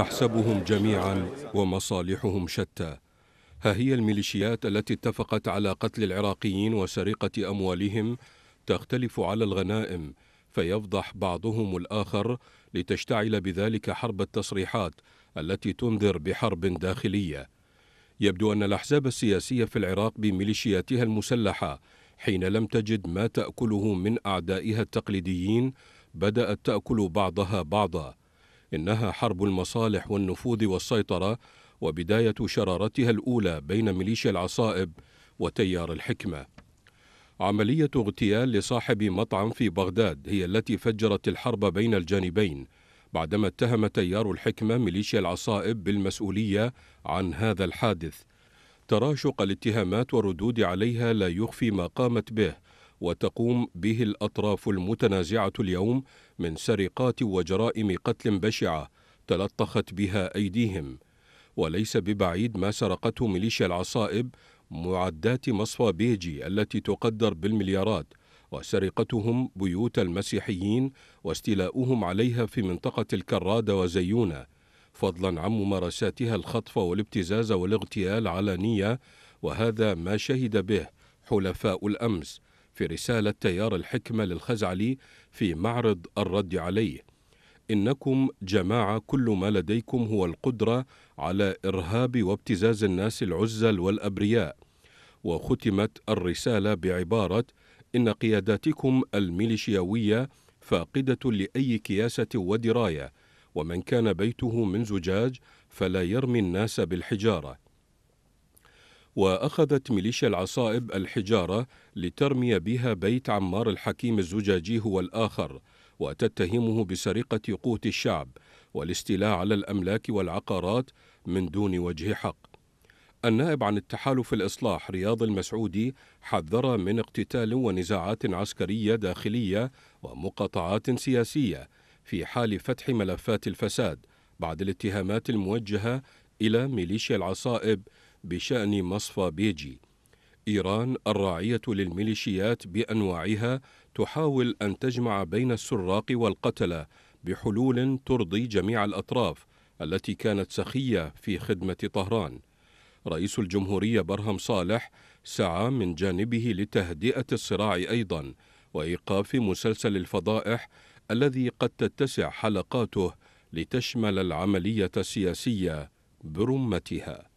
تحسبهم جميعا ومصالحهم شتى ها هي الميليشيات التي اتفقت على قتل العراقيين وسرقة أموالهم تختلف على الغنائم فيفضح بعضهم الآخر لتشتعل بذلك حرب التصريحات التي تنذر بحرب داخلية يبدو أن الأحزاب السياسية في العراق بميليشياتها المسلحة حين لم تجد ما تأكله من أعدائها التقليديين بدأت تأكل بعضها بعضا إنها حرب المصالح والنفوذ والسيطرة وبداية شرارتها الأولى بين ميليشيا العصائب وتيار الحكمة عملية اغتيال لصاحب مطعم في بغداد هي التي فجرت الحرب بين الجانبين بعدما اتهم تيار الحكمة ميليشيا العصائب بالمسؤولية عن هذا الحادث تراشق الاتهامات والردود عليها لا يخفي ما قامت به وتقوم به الأطراف المتنازعة اليوم من سرقات وجرائم قتل بشعة تلطخت بها أيديهم وليس ببعيد ما سرقته ميليشيا العصائب معدات مصفى بيجي التي تقدر بالمليارات وسرقتهم بيوت المسيحيين واستيلاؤهم عليها في منطقة الكرادة وزيونة فضلا عن ممارساتها الخطف والابتزاز والاغتيال على نية وهذا ما شهد به حلفاء الأمس في رسالة تيار الحكمة للخزعلي في معرض الرد عليه إنكم جماعة كل ما لديكم هو القدرة على إرهاب وابتزاز الناس العزل والأبرياء وختمت الرسالة بعبارة إن قياداتكم الميليشياوية فاقدة لأي كياسة ودراية ومن كان بيته من زجاج فلا يرمي الناس بالحجاره وأخذت ميليشيا العصائب الحجارة لترمي بها بيت عمار الحكيم الزجاجي هو الآخر وتتهمه بسرقة قوت الشعب والاستيلاء على الأملاك والعقارات من دون وجه حق النائب عن التحالف الإصلاح رياض المسعودي حذر من اقتتال ونزاعات عسكرية داخلية ومقاطعات سياسية في حال فتح ملفات الفساد بعد الاتهامات الموجهة إلى ميليشيا العصائب بشأن مصفى بيجي إيران الراعية للميليشيات بأنواعها تحاول أن تجمع بين السراق والقتلة بحلول ترضي جميع الأطراف التي كانت سخية في خدمة طهران رئيس الجمهورية برهم صالح سعى من جانبه لتهدئة الصراع أيضا وإيقاف مسلسل الفضائح الذي قد تتسع حلقاته لتشمل العملية السياسية برمتها